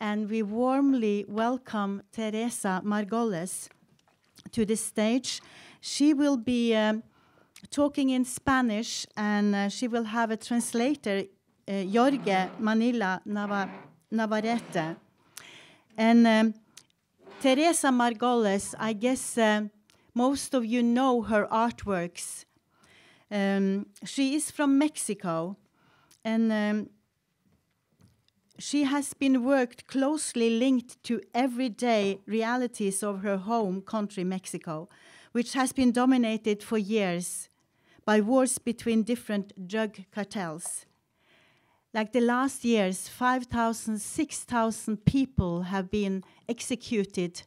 and we warmly welcome Teresa Margoles to the stage. She will be um, talking in Spanish and uh, she will have a translator, uh, Jorge Manila Navarrete. And um, Teresa Margoles, I guess uh, most of you know her artworks. Um, she is from Mexico and um, she has been worked closely linked to everyday realities of her home country, Mexico, which has been dominated for years by wars between different drug cartels. Like the last years, 5,000, 6,000 people have been executed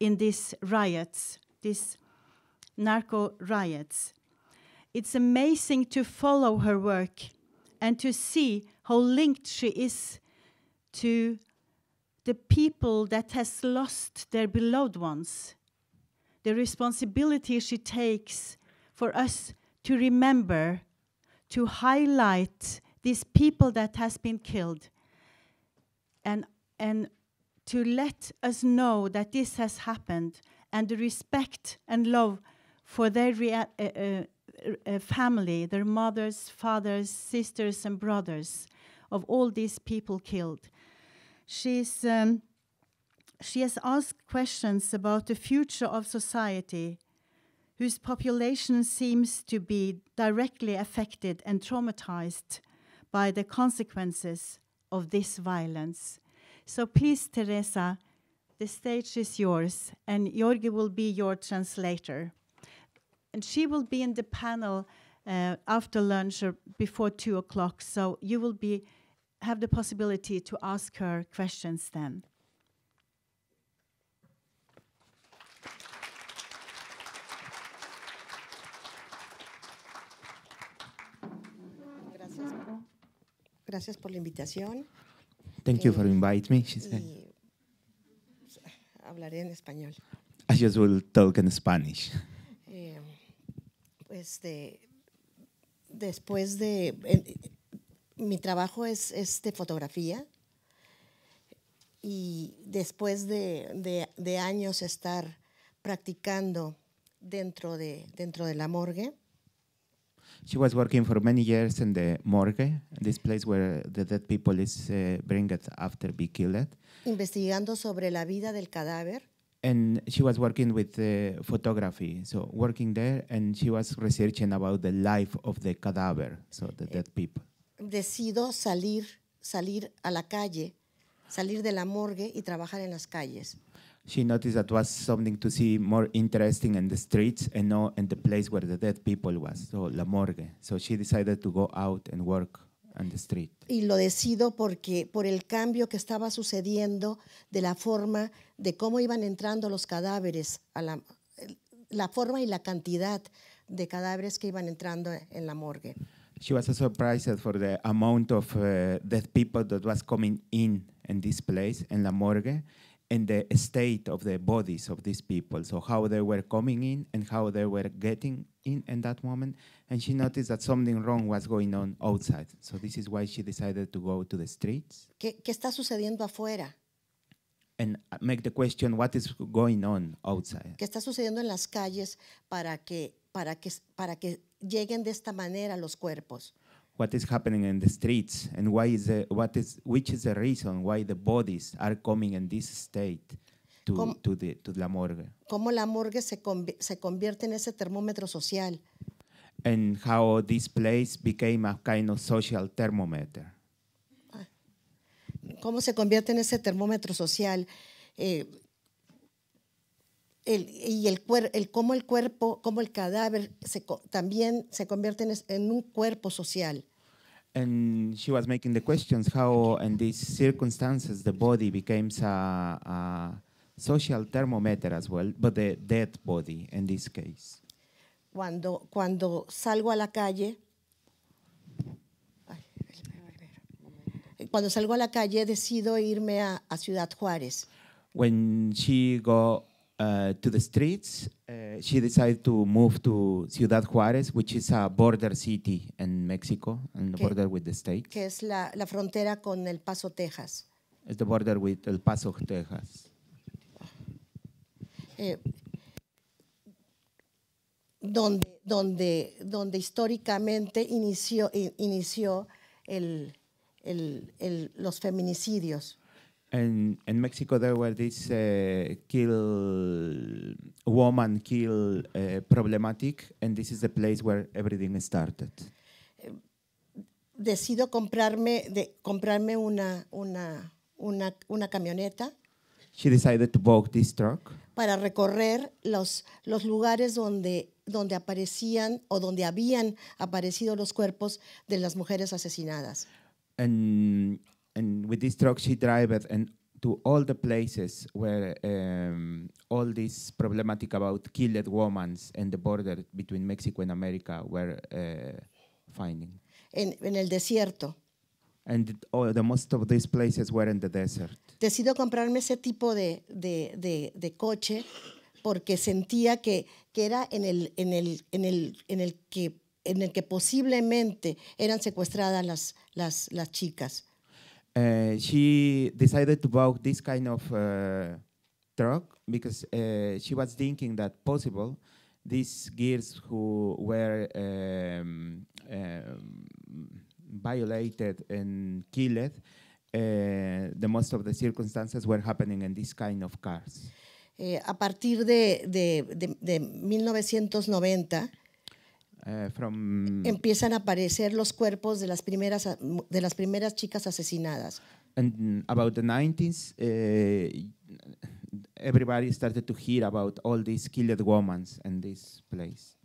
in these riots, these narco riots. It's amazing to follow her work and to see how linked she is to the people that has lost their beloved ones, the responsibility she takes for us to remember, to highlight these people that has been killed, and and to let us know that this has happened, and the respect and love for their uh, uh, uh, family, their mothers, fathers, sisters, and brothers of all these people killed. She's, um, she has asked questions about the future of society, whose population seems to be directly affected and traumatized by the consequences of this violence. So please, Teresa, the stage is yours, and Jorge will be your translator. And she will be in the panel uh, after lunch or before two o'clock, so you will be have the possibility to ask her questions then. Gracias por la invitación. Thank you for eh, inviting me, she said. Hablaré en español. I just will talk in Spanish. Eh, pues de, después de, mi trabajo es, es, de fotografía y después de, de, de años estar practicando dentro de, dentro de la morgue. She was working for many years in the morgue, this place where the dead people is uh, bringed after be killed. Investigando sobre la vida del cadáver. And she was working with the uh, photography, so working there, and she was researching about the life of the cadaver, so the dead people decido salir, salir a la calle, salir de la morgue y trabajar en las calles. She noticed that was something to see more interesting in the streets and in the place where the dead people was, so la morgue. So she decided to go out and work on the street. Y lo decido porque por el cambio que estaba sucediendo de la forma de cómo iban entrando los cadáveres a la forma y la cantidad de cadáveres que iban entrando en la morgue. she was surprised for the amount of uh, dead people that was coming in in this place in La Morgue and the state of the bodies of these people. So how they were coming in and how they were getting in in that moment. And she noticed that something wrong was going on outside. So this is why she decided to go to the streets. ¿Qué, qué está sucediendo afuera? And uh, make the question, what is going on outside? ¿Qué está sucediendo en las calles para que, para que, para que lleguen de esta manera los cuerpos. What is happening in the streets and why is the, what is which is the reason why the bodies are coming in this state to, Com to, the, to la morgue. Cómo la morgue se, conv se convierte en ese termómetro social. And how this place became a kind of social thermometer. Ah. Cómo se convierte en ese termómetro social. Eh, el, y el, cuer, el, cómo el cuerpo, cómo el cadáver se, también se convierte en, un cuerpo social. And she was making the questions how, in these circumstances, the body becomes a, a social thermometer as well, but the dead body in this case. Cuando, cuando salgo a la calle, cuando salgo a la calle decido irme a, a Ciudad Juárez. When she go Uh, to the streets, uh, she decided to move to Ciudad Juárez, which is a border city in Mexico, and the border with the state. Que es la, la frontera con El Paso, Texas. It's the border with El Paso, Texas. Eh, donde, donde, donde históricamente inició, inició el, el, el, los feminicidios. En, en México there was this kill woman kill eh, problematic and this is the place where everything started. Eh, decido comprarme de, comprarme una, una una una camioneta. She decided to buy this truck. Para recorrer los los lugares donde donde aparecían o donde habían aparecido los cuerpos de las mujeres asesinadas. And and with this truck she drives and to all the places where um, all this problematic about killed women and the border between Mexico and America were uh, finding. En, en el desierto. And oh, the most of these places were in the desert. Decido comprarme ese tipo de, de, de, de coche porque sentía que, que era en el, en, el, en, el, en, el que, en el que posiblemente eran secuestradas las, las, las chicas. Uh, she decided to buy this kind of uh, because uh, she was thinking that possible these girls who were um, um, violated and killed, uh, the most of the circumstances were happening in this kind of cars. Eh, a partir de, de, de, de 1990, Eh, from empiezan a aparecer los cuerpos de las primeras de las primeras chicas asesinadas. And about the 90s, uh, eh, everybody started to hear about all these killed women in this place.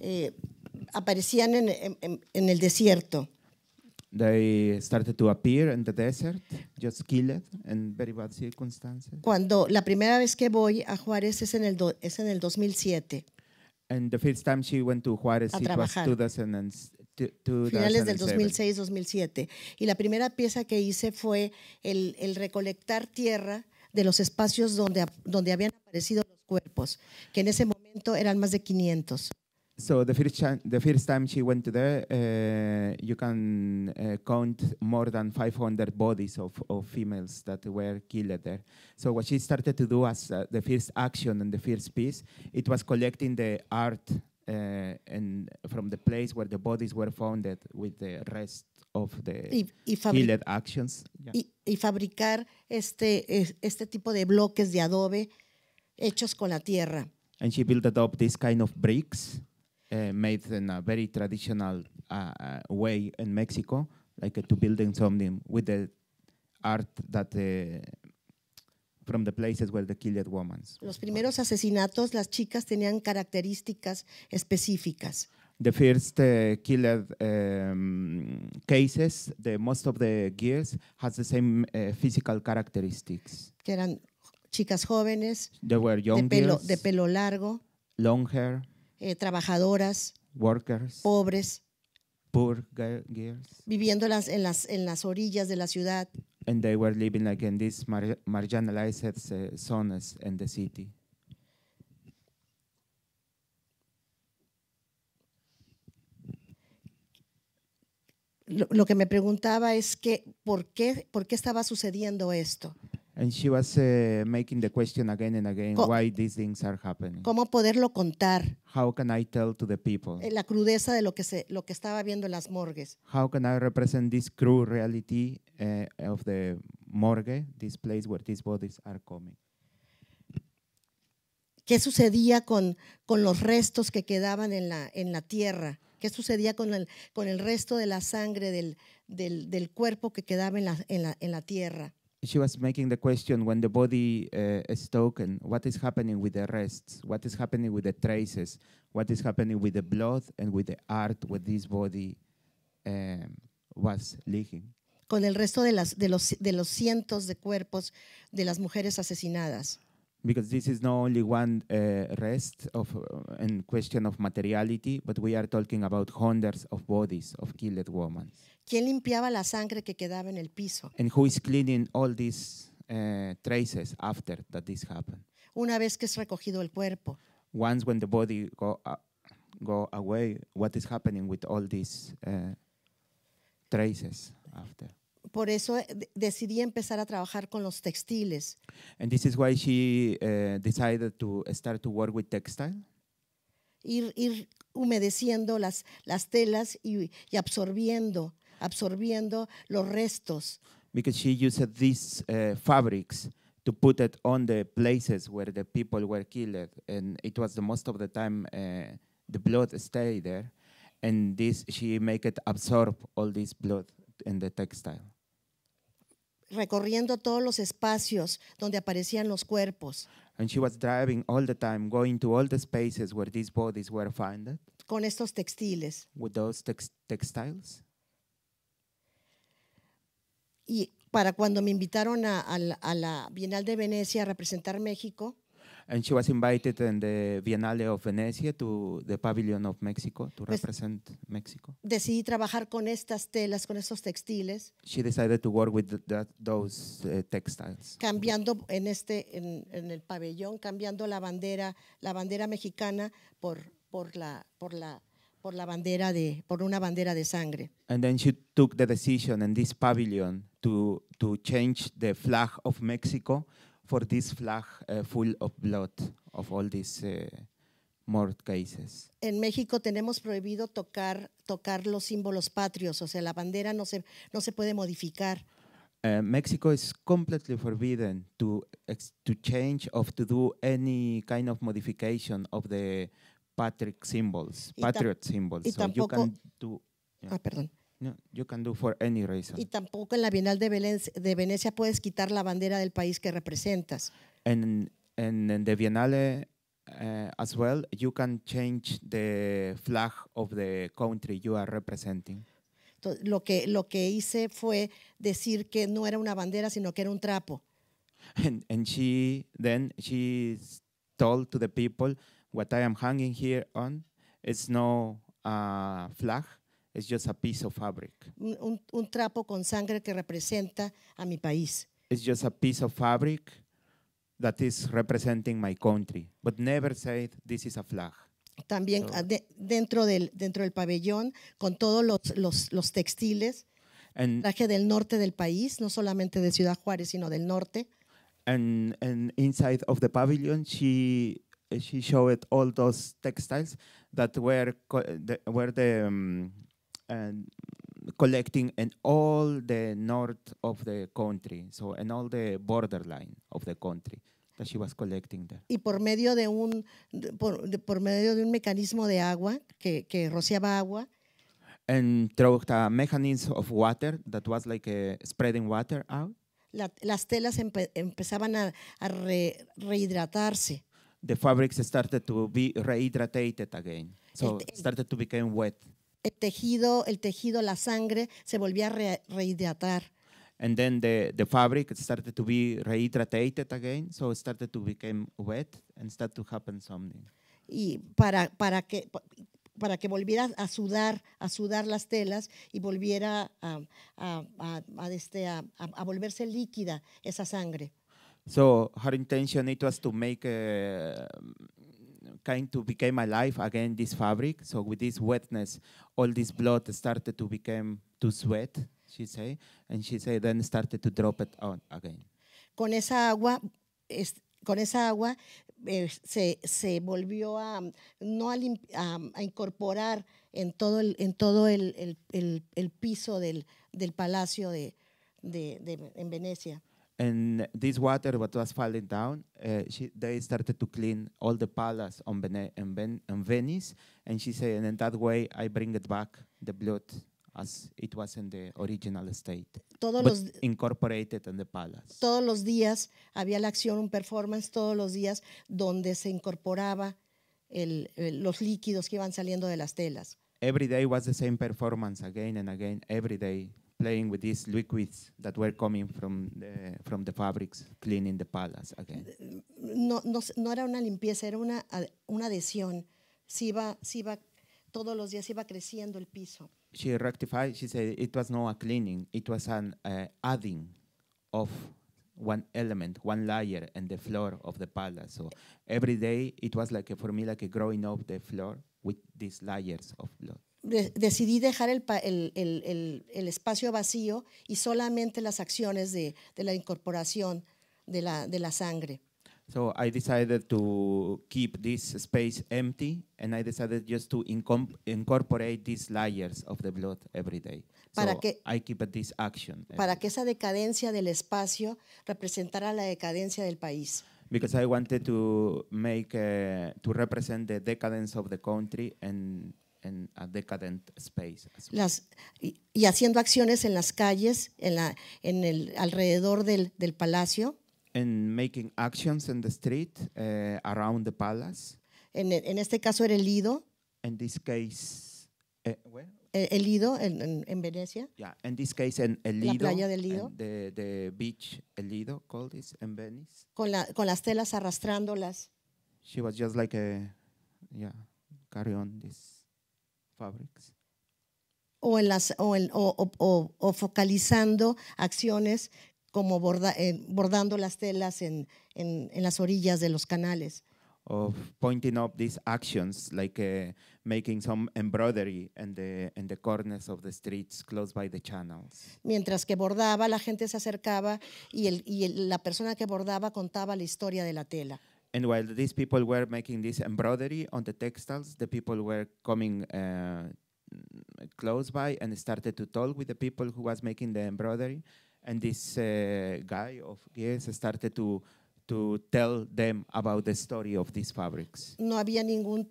Eh, aparecían en, en, en, el desierto. They started to appear in the desert, just killed in very bad circumstances. Cuando la primera vez que voy a Juárez es en el do, es en el 2007. And the first time she went to Juárez, a it was 2000 finales del 2006-2007. Y la primera pieza que hice fue el, el recolectar tierra de los espacios donde, donde habían aparecido los cuerpos, que en ese momento eran más de 500. so the first the first time she went there, uh, you can uh, count more than 500 bodies of, of females that were killed there. So what she started to do as uh, the first action and the first piece, it was collecting the art uh, and from the place where the bodies were found with the rest of the y, y killed actions. Yeah. Y, y fabricar este este tipo de bloques de adobe hechos con la tierra. And she built up this kind of bricks. Eh, made in a very traditional uh, uh way in Mexico, like uh, to building something with the art that uh, from the places where the killed women. Los primeros asesinatos, las chicas tenían características específicas. The first uh, killer um, cases, the most of the girls has the same uh, physical characteristics. Que eran chicas jóvenes. They were young de pelo, girls, de pelo largo. Long hair. eh, trabajadoras, workers, pobres, poor girls, viviendo en las, en las, orillas de la ciudad. And they were living like in these mar marginalized uh, eh, zones in the city. Lo, lo, que me preguntaba es que ¿por qué, por qué estaba sucediendo esto. And she was uh, making the question again and again Co why these things are happening. ¿Cómo poderlo contar? How can I tell to the people? Eh, la crudeza de lo que se lo que estaba viendo en las morgues. How can I represent this cruel reality uh, of the morgue, this place where these bodies are coming? ¿Qué sucedía con con los restos que quedaban en la en la tierra? ¿Qué sucedía con el con el resto de la sangre del del, del cuerpo que quedaba en la, en la, en la tierra? she was making the question when the body uh, is taken, what is happening with the rests? What is happening with the traces? What is happening with the blood and with the art where this body um, was leaking? Con el resto de, las, de, los, de los cientos de cuerpos de las mujeres asesinadas because this is not only one uh, rest of uh, question of materiality, but we are talking about hundreds of bodies of killed women. ¿Quién limpiaba la sangre que quedaba en el piso? And who is cleaning all these uh, traces after that this happened? Una vez que es recogido el cuerpo. Once when the body go, uh, go away, what is happening with all these uh, traces after? por eso eh, decidí empezar a trabajar con los textiles. And this is why she uh, decided to start to work with textile. Ir, ir humedeciendo las, las telas y, y, absorbiendo, absorbiendo los restos. Because she used these uh, fabrics to put it on the places where the people were killed, and it was the most of the time uh, the blood stayed there, and this she make it absorb all this blood in the textile recorriendo todos los espacios donde aparecían los cuerpos. And she was driving all the time, going to all the spaces where these bodies were found. Con estos textiles. With those textiles. Y para cuando me invitaron a, a la Bienal de Venecia a representar México and she was invited in the Biennale of Venice to the Pavilion of Mexico to pues represent Mexico. Decidí trabajar con estas telas, con estos textiles. She decided to work with those eh, textiles. Cambiando en este en, en, el pabellón, cambiando la bandera, la bandera mexicana por por la por la por la bandera de por una bandera de sangre. And then she took the decision in this pavilion to to change the flag of Mexico for this flag eh, full of blood of all these uh, cases. En México tenemos prohibido tocar tocar los símbolos patrios, o sea, la bandera no se no se puede modificar. Eh, México Mexico is completely forbidden to to change or to do any kind of modification of the patriot symbols, patriot symbols. Ah, perdón. No, you can do for any reason. Y tampoco en la Bienal de, de Venecia puedes quitar la bandera del país que representas. En en in de Bienale eh, as well, you can change the flag of the country you are representing. Entonces, lo, que, lo que hice fue decir que no era una bandera, sino que era un trapo. And, and she then she told to the people, what I am hanging here on is no uh, flag, It's just a piece of fabric. Un, un trapo con sangre que representa a mi país. It's just a piece of fabric that is representing my country, but never said this is a flag. También dentro, del, dentro del pabellón, con todos los, los, los textiles, and, traje del norte del país, no solamente de Ciudad Juárez, sino del norte. And, and inside of the pavilion, she she showed all those textiles that were the, were the um, and collecting in all the north of the country, so and all the borderline of the country. That she was collecting there. Y por medio de un por, de, por medio de un mecanismo de agua que, que rociaba agua. And through the mechanism of water that was like a uh, spreading water out. La, las telas empe, empezaban a, a re, rehidratarse. The fabrics started to be rehydrated again, so el, el, started to become wet. el tejido, el tejido, la sangre se volvía a re rehidratar. And then the, the fabric started to be rehydrated again, so it started to become wet and started to happen something. Y para, para, que, para que volviera a sudar, a sudar las telas y volviera a, a, a, a, este, a, a volverse líquida esa sangre. So her intention it was to make a, um, kind to became alive again, this fabric. So with this wetness, all this blood started to become, to sweat, she say. And she say then started to drop it on again. Con esa agua, es, con esa agua eh, se, se, volvió a, no a, a, a, incorporar en todo el, en todo el, el, el piso del, del palacio de, de, de, en Venecia and this water what was falling down, eh, she, they started to clean all the palace on, Venice, and she said, in that way I bring it back the blood as it was in the original state, todos los, incorporated in the palace. Todos los días había la acción, un performance todos los días donde se incorporaba el, los líquidos que iban saliendo de las telas. Every day was the same performance again and again every day. playing with these liquids that were coming from the, from the fabrics, cleaning the palace again. No, no, no era una limpieza, era una, una adhesión. Se iba, se iba, todos los días iba creciendo el piso. She rectified, she said it was not a cleaning, it was an uh, adding of one element, one layer and the floor of the palace. So every day it was like a, for me like a growing up the floor with these layers of blood. decidí dejar el, el, el, el, espacio vacío y solamente las acciones de, de la incorporación de la, de la sangre. So I decided to keep this space empty and I decided just to incorporate these layers of the blood every day. Para so que, I keep this action. Para que esa decadencia del espacio representara la decadencia del país. Because I wanted to make eh, to represent the decadence of the country and en a decadent space. Las, y, haciendo acciones en las calles, en, la, en el alrededor del, del palacio. And making actions in the street eh, around the palace. En, en, este caso era el Lido. In this case, uh, El Lido en, en, en, Venecia. Yeah, in this case, in el Lido. La playa del Lido. The, the, beach, el Lido, called this, in Venice. Con, la, con las telas arrastrándolas. She was just like a, yeah, carry on this. O, en las, o, o, o, o, focalizando acciones como eh, bordando las telas en, en, las orillas de los canales. streets Mientras que bordaba, la gente se acercaba y, el, y la persona que bordaba contaba la historia de la tela. And while these people were making this embroidery on the textiles, the people were coming uh, close by and started to talk with the people who was making the embroidery. And this uh, guy of years started to to tell them about the story of these fabrics. No había ningún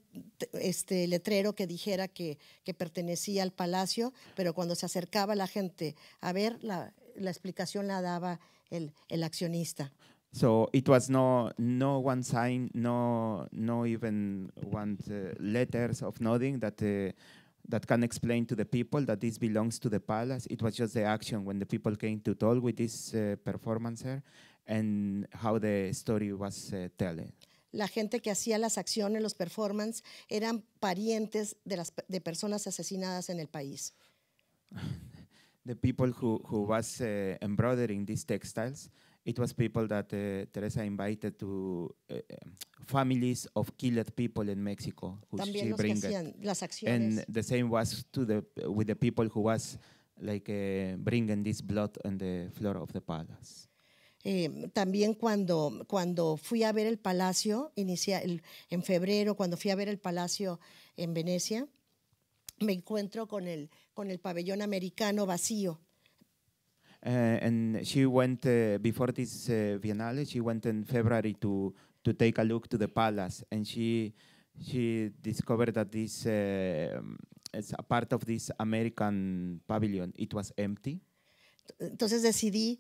este, letrero que dijera que, que pertenecía al palacio, pero cuando se acercaba la gente a ver, la, la explicación la daba el, el accionista. So it was no no one sign, no no even one uh, letters of nothing that uh, that can explain to the people that this belongs to the palace. It was just the action when the people came to talk with this uh, performance and how the story was uh, told. La gente que hacía las acciones, los performances, eran parientes de, las, de personas asesinadas en el país. the people who, who was uh, embroidering these textiles it was people that eh, Teresa invited to eh, eh, families of killed people in Mexico. Who También she los que hacían las acciones. And the same was to the with the people who was like bringing this blood on the floor of the palace. Eh, también cuando, cuando fui a ver el palacio, inicia el, en febrero, cuando fui a ver el palacio en Venecia, me encuentro con el, con el pabellón americano vacío Eh, and she went eh, before this eh, Biennale. She went in February to to take a look to the palace, and she she discovered that this as mm, a part of this American pavilion, it was empty. Entonces decidí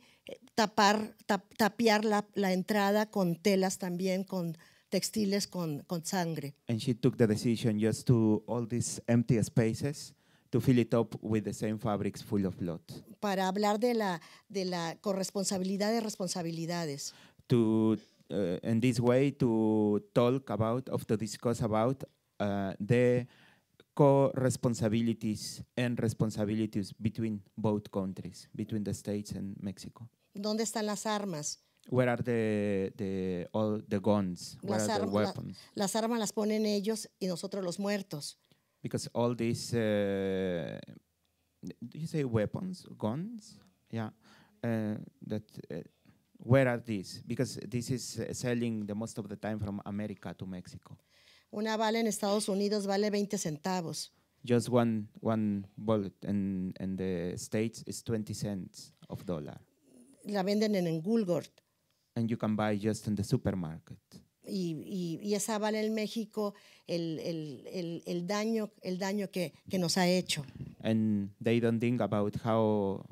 tapar, tap, tapiar la, la, entrada con telas también, con textiles, con, con sangre. And she took the decision just to all these empty spaces to fill it up with the same fabrics full of blood. Para hablar de la de la corresponsabilidad de responsabilidades. To uh, in this way to talk about of to discuss about uh, the co and responsibilities between both countries, between the states and Mexico. ¿Dónde están las armas? Where are the, the, all the guns? las, las armas las ponen ellos y nosotros los muertos. because all these, uh, do you say weapons, guns? Yeah, uh, that. Uh, where are these? Because this is uh, selling the most of the time from America to Mexico. Una bala en Estados Unidos vale 20 centavos. Just one one bullet in, in the States is 20 cents of dollar. La venden en Engulgord. And you can buy just in the supermarket. y, y, y, esa vale el México el, el, el, el daño, el daño que, que, nos ha hecho. And they don't think about how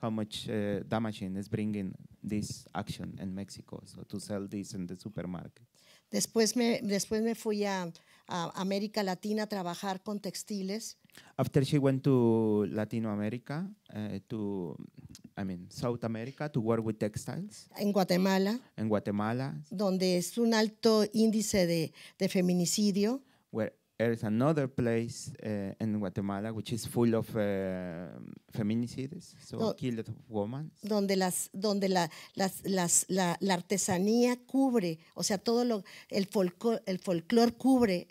how much uh, damaging is bringing this action in Mexico, so to sell this in the supermarket. Después me, después me fui a, a América Latina a trabajar con textiles. After she went to Latin America uh, eh, to I mean, South America to work with textiles. En Guatemala. En Guatemala. Donde es un alto índice de, de feminicidio. Where there is another place uh, in Guatemala which is full of uh, feminicides, so no, killed women. Donde las, donde la, las, las, la, artesanía cubre, o sea, todo lo, el folclor, el folclor cubre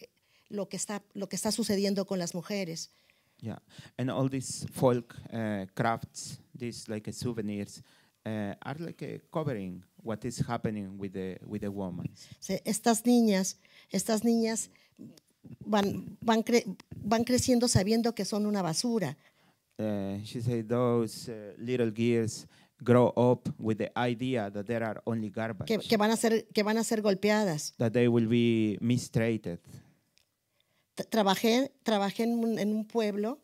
lo que está, lo que está sucediendo con las mujeres. Yeah, and all these folk eh, crafts these like souvenirs eh, are like eh, covering what is happening with the with the woman. Estas niñas, estas niñas van van cre van creciendo sabiendo que son una basura. Uh, she said those uh, little girls grow up with the idea that there are only garbage. Que, que, van a ser que van a ser golpeadas. That they will be mistreated. trabajé trabajé en un, en un pueblo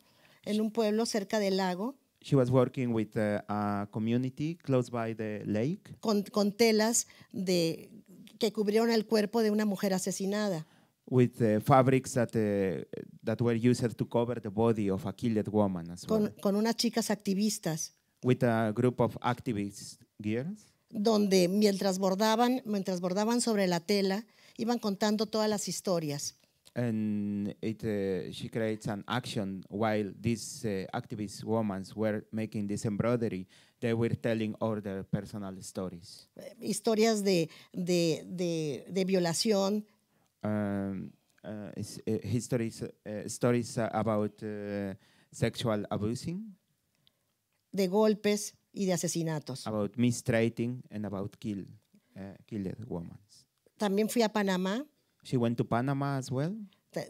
en un pueblo cerca del lago She was working with a, uh, a community close by the lake. Con, con telas de, que cubrieron el cuerpo de una mujer asesinada. With the fabrics that, uh, that were used to cover the body of a killed woman as well. Con, con unas chicas activistas. With a group of activist girls. Donde mientras bordaban, mientras bordaban sobre la tela, iban contando todas las historias. and it uh, she creates an action while these uh, activist women were making this embroidery they were telling all their personal stories historias de de de, de violación um, uh, uh histories uh, stories about uh, sexual abusing de golpes y de asesinatos about mistreating and about kill killed women también fui a Panamá She went to Panama as well.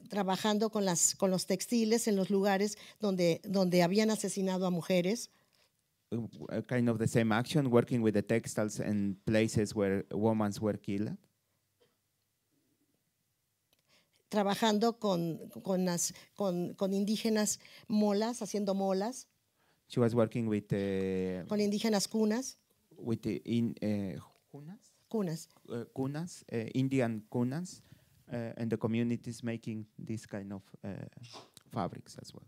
Trabajando con, las, con los textiles en los lugares donde, donde habían asesinado a mujeres. A uh, uh, kind of the same action, working with the textiles in places where women were killed. Trabajando con, con, las, con, con indígenas molas, haciendo molas. She was working with. Uh, con indígenas cunas. With the in, uh, cunas. Cunas. Uh, cunas, eh, Indian cunas. Eh, and the communities making this kind of eh, fabrics as well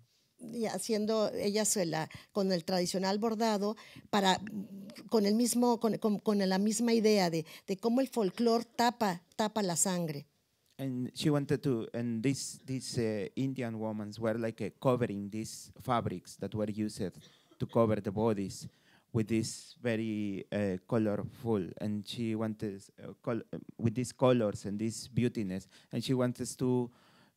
haciendo ella la, con el tradicional bordado para con el mismo con, con, la misma idea de, de cómo el folclore tapa tapa la sangre and she wanted to and these these eh, Indian women were like uh, covering these fabrics that were used to cover the bodies with this very uh, colorful and she wanted uh, col with these colors and this beautiness and she wants to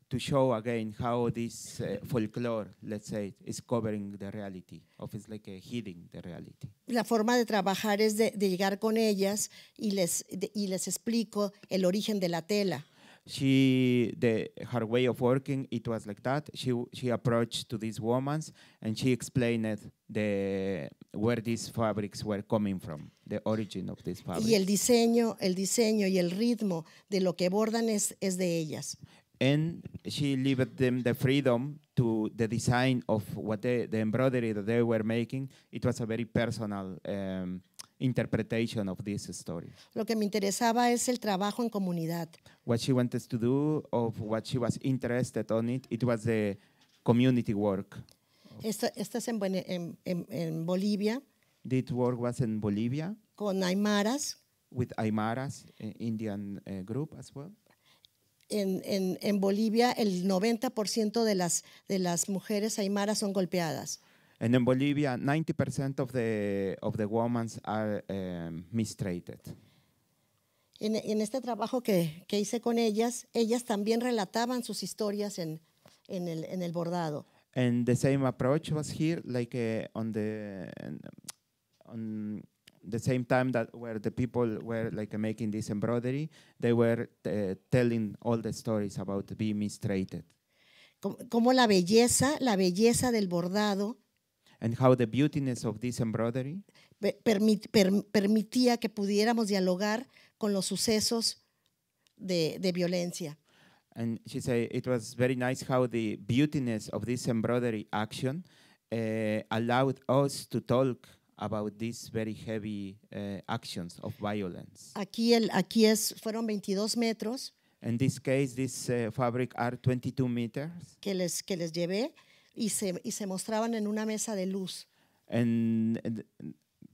to show again how this uh, folklore, let's say, is covering the reality, of it's like a uh, hiding the reality. La forma de trabajar es de, de llegar con ellas y les, de, y les explico el origen de la tela she the her way of working it was like that she she approached to these women and she explained the where these fabrics were coming from the origin of these fabrics y el diseño el diseño y el ritmo de lo que bordan es es de ellas and she gave them the freedom to the design of what they, the embroidery that they were making it was a very personal um, interpretation of this story. Lo que me interesaba es el trabajo en comunidad. What she wanted to do of what she was interested on it, it was the community work. Esta, esta es en, en, en Bolivia. This work was in Bolivia. Con Aymaras. With Aymaras, eh, Indian eh, group as well. En, en, en Bolivia el 90% de las, de las mujeres aymaras son golpeadas. And in Bolivia, 90% of the, of the women are eh, mistreated. En, en, este trabajo que, que, hice con ellas, ellas también relataban sus historias en, en, el, en el bordado. And the same approach was here, like uh, on the on the same time that where the people were like making this embroidery, they were eh, telling all the stories about being mistreated. Como, como la belleza, la belleza del bordado and how the beautiness of this embroidery permit, per, permitía que pudiéramos dialogar con los sucesos de, de violencia. And she said it was very nice how the beautiness of this embroidery action uh, allowed us to talk about these very heavy uh, actions of violence. Aquí el aquí es fueron 22 metros. In this case, this uh, fabric are 22 meters. Que les que les llevé y se, y se mostraban en una mesa de luz. And, and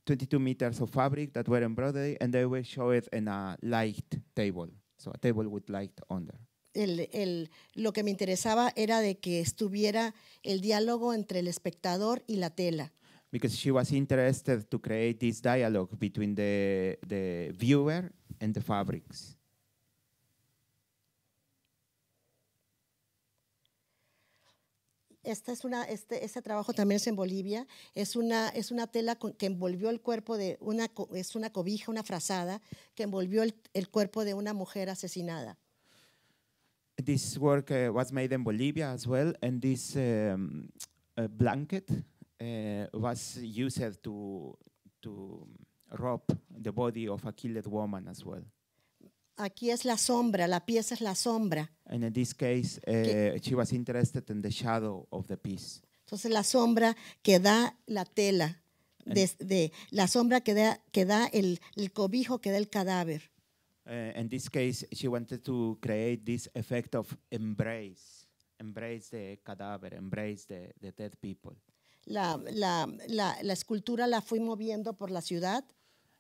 22 meters of fabric that were embroidered and they were showed in a light table, so a table with light on El, el, lo que me interesaba era de que estuviera el diálogo entre el espectador y la tela. Because she was interested to create this dialogue between the, the viewer and the fabrics. Esta es una, este, este, trabajo también es en Bolivia. Es una, es una tela que envolvió el cuerpo de una, es una cobija, una frazada, que envolvió el, cuerpo de una mujer asesinada. This work eh, was made in Bolivia as well, and this um, uh, blanket uh, was used to, to rob the body of a killed woman as well. Aquí es la sombra, la pieza es la sombra. And in this case, uh, she was interested in the shadow of the piece. Entonces la sombra que da la tela, de, de la sombra que da, que da el, el, cobijo que da el cadáver. Uh, in this case, she wanted to create this effect of embrace, embrace the cadáver, embrace the, the dead people. La, la, la, la escultura la fui moviendo por la ciudad.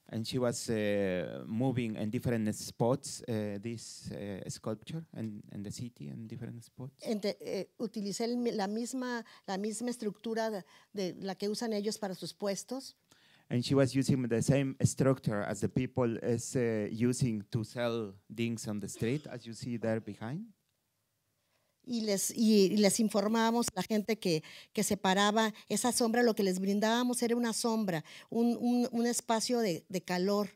and she was uh, moving in different spots uh, this uh, sculpture and, the city and different spots. Ente, eh, utilicé el, la, misma, la misma estructura de, de la que usan ellos para sus puestos. and she was using the same structure as the people is uh, using to sell things on the street, as you see there behind. y les, y, les informábamos a la gente que, que se paraba. Esa sombra, lo que les brindábamos era una sombra, un, un, un espacio de, de calor.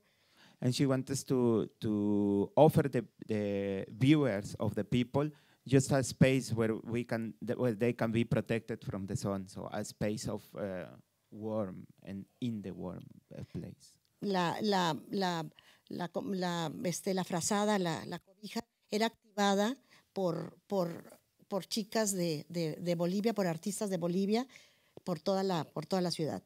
And she wants to, to offer the, the viewers of the people just a space where we can where they can be protected from the sun so a space of uh, warm and in the warm uh, place la la la la, la este la frazada la, la cobija era activada por por por chicas de, de, Bolivia, por artistas de Bolivia, por toda la, por toda la ciudad.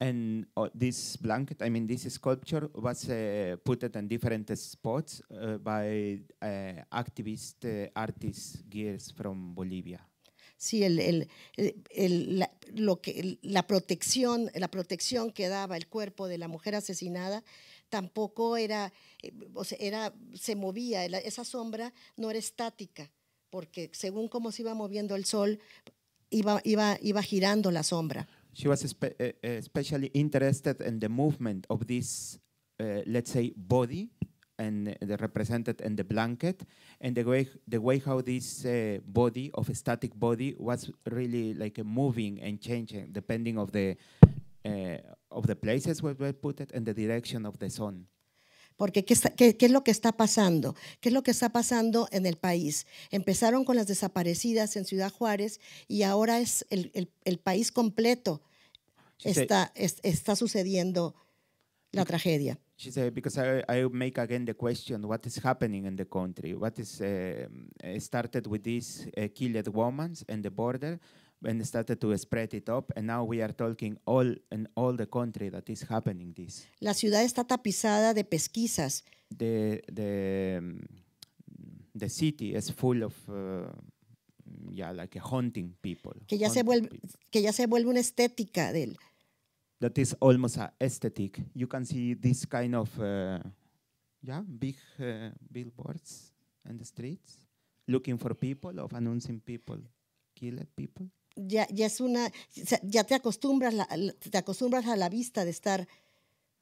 And oh, this blanket, I mean, this sculpture was uh, put in different spots eh, by eh, artists, girls from Bolivia. Sí, el, el, el, la, lo que, la, protección, la protección que daba el cuerpo de la mujer asesinada tampoco era, era se movía, esa sombra no era estática, porque según cómo se iba moviendo el sol, iba, iba, iba girando la sombra. She was eh, eh, especially interested in the movement of this, eh, let's say, body and the represented in the blanket, and the way the way how this body of a static body was really like moving and changing depending of the of the places where we put it and the direction of the sun. Porque ¿qué, es lo que está pasando? ¿Qué es lo que está pasando en el país? Empezaron con las desaparecidas en Ciudad Juárez y ahora es el, país completo está, está sucediendo la tragedia. She said, because I, I, make again the question, what is happening in the country? What is uh, started with these uh, killed women and the border? when started to spread it up and now we are talking all in all the country that is happening this. La ciudad está tapizada de pesquisas. The the um, the city is full of uh, yeah like a haunting people. Que ya se vuelve people. que ya se vuelve una estética del That is almost a aesthetic. You can see this kind of uh, yeah big uh, billboards in the streets looking for people of announcing people, killed people. ya, ya es una, ya te acostumbras, la, te acostumbras a la vista de estar.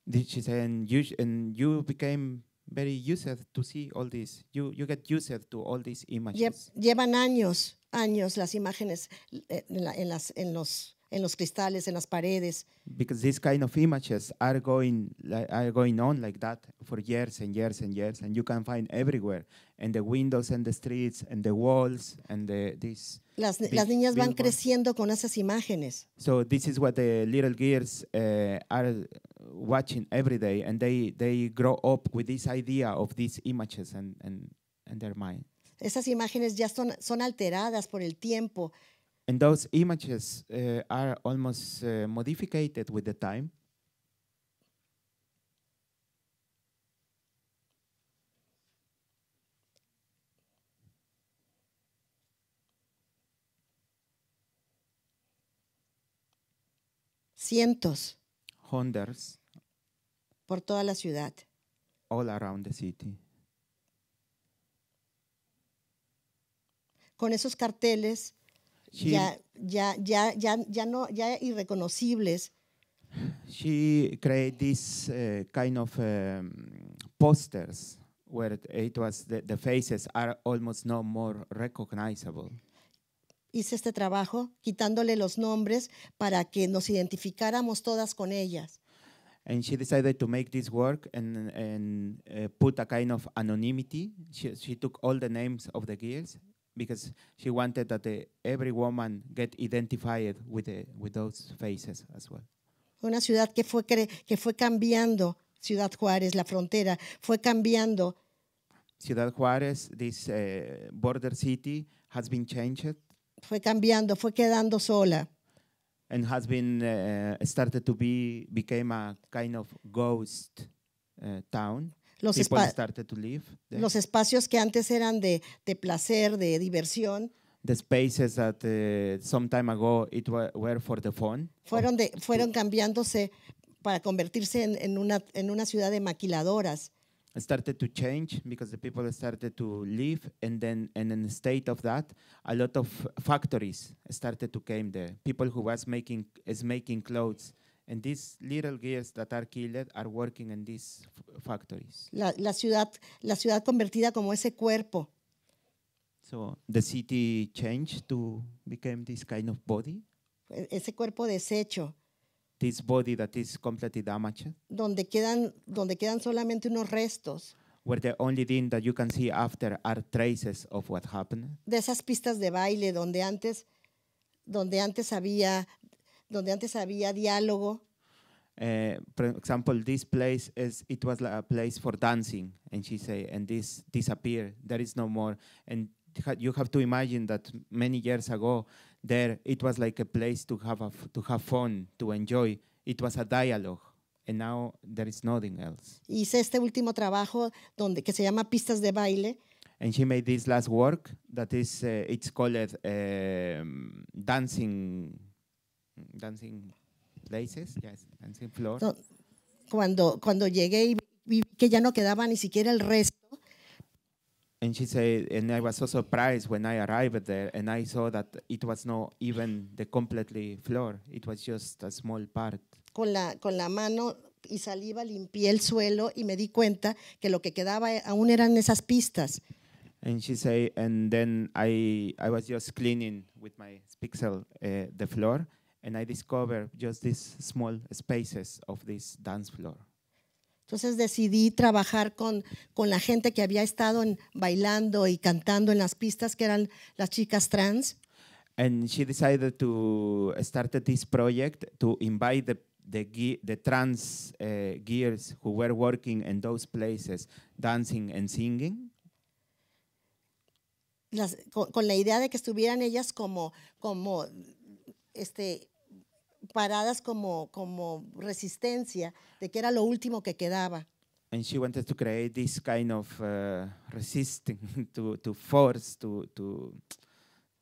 She said, and you, and you became very used to see all this. You, you get used to all these images. Llevan años, años las imágenes eh, en, la, en, las, en los en los cristales, en las paredes. Because these kind of images are going are going on like that for years and years and years, and you can find everywhere, in the windows and the streets and the walls and the, this. Las, las niñas van creciendo con esas imágenes. So this is what the little girls eh, are watching every day, and they they grow up with this idea of these images and and, and their mind. Esas imágenes ya son son alteradas por el tiempo. And those images eh, are almost eh, modified with the time. cientos. Hundreds. Por toda la ciudad. All around the city. Con esos carteles ya, ya, ya, ya, ya, no, ya irreconocibles. She created this eh, kind of eh, posters where it was the, the faces are almost no more recognizable hice este trabajo quitándole los nombres para que nos identificáramos todas con ellas. And she decided to make this work and, and uh, put a kind of anonymity. She, she took all the names of the girls because she wanted that the, every woman get identified with, with those faces as well. Una ciudad que fue, que fue cambiando, Ciudad Juárez, la frontera, fue cambiando. Ciudad Juárez, this uh, border city, has been changed fue cambiando, fue quedando sola. And has been uh, started to be became a kind of ghost uh, town. Los, started to live los espacios que antes eran de, de placer, de diversión, the spaces that uh, some time ago it were, were for the fun. Fueron de, fueron cambiándose para convertirse en, en, una en una ciudad de maquiladoras. started to change because the people started to leave, and then and in the state of that, a lot of factories started to came there. People who was making is making clothes. And these little girls that are killed are working in these factories. La, la, ciudad, la ciudad convertida como ese cuerpo. So the city changed to became this kind of body. ese cuerpo desecho. this body that is completely damaged, donde quedan, donde quedan solamente unos restos where the only thing that you can see after are traces of what happened, de esas pistas de baile donde antes, donde antes había, donde antes había diálogo. Uh, eh, for example, this place is it was a place for dancing, and she say, and this disappear. There is no more, and you have to imagine that many years ago there it was like a place to have a to have fun, to enjoy. It was a dialogue. And now there is nothing else. Hice este último trabajo donde que se llama pistas de baile. And she made this last work that is uh, it's called uh, dancing dancing places, yes, dancing floor. cuando cuando llegué y vi que ya no quedaba ni siquiera el resto and she said, and I was so surprised when I arrived there, and I saw that it was not even the completely floor, it was just a small part. Con la, con la mano y saliva limpié el suelo y me di cuenta que lo que quedaba aún eran esas pistas. And she said, and then I, I was just cleaning with my pixel uh, the floor, and I discovered just these small spaces of this dance floor. Entonces decidí trabajar con, con la gente que había estado en, bailando y cantando en las pistas, que eran las chicas trans. And she decided to start this project to invite the, the, the trans uh, eh, gears who were working in those places, dancing and singing. Las, con, con, la idea de que estuvieran ellas como, como este, paradas como, como resistencia, de que era lo último que quedaba. And she wanted to create this kind of uh, resisting to, to force, to, to,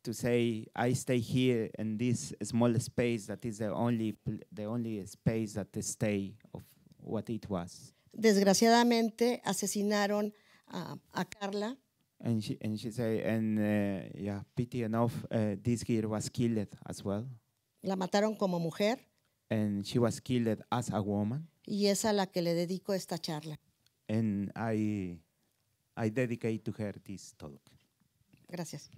to say, I stay here in this small space that is the only, the only space that stay of what it was. Desgraciadamente asesinaron a, a Carla. And she, and she said, and uh, yeah, pity enough, uh, this girl was killed as well. La mataron como mujer. And she was killed as a woman. Y es a la que le dedico esta charla. And I, I dedicate to her this talk. Gracias.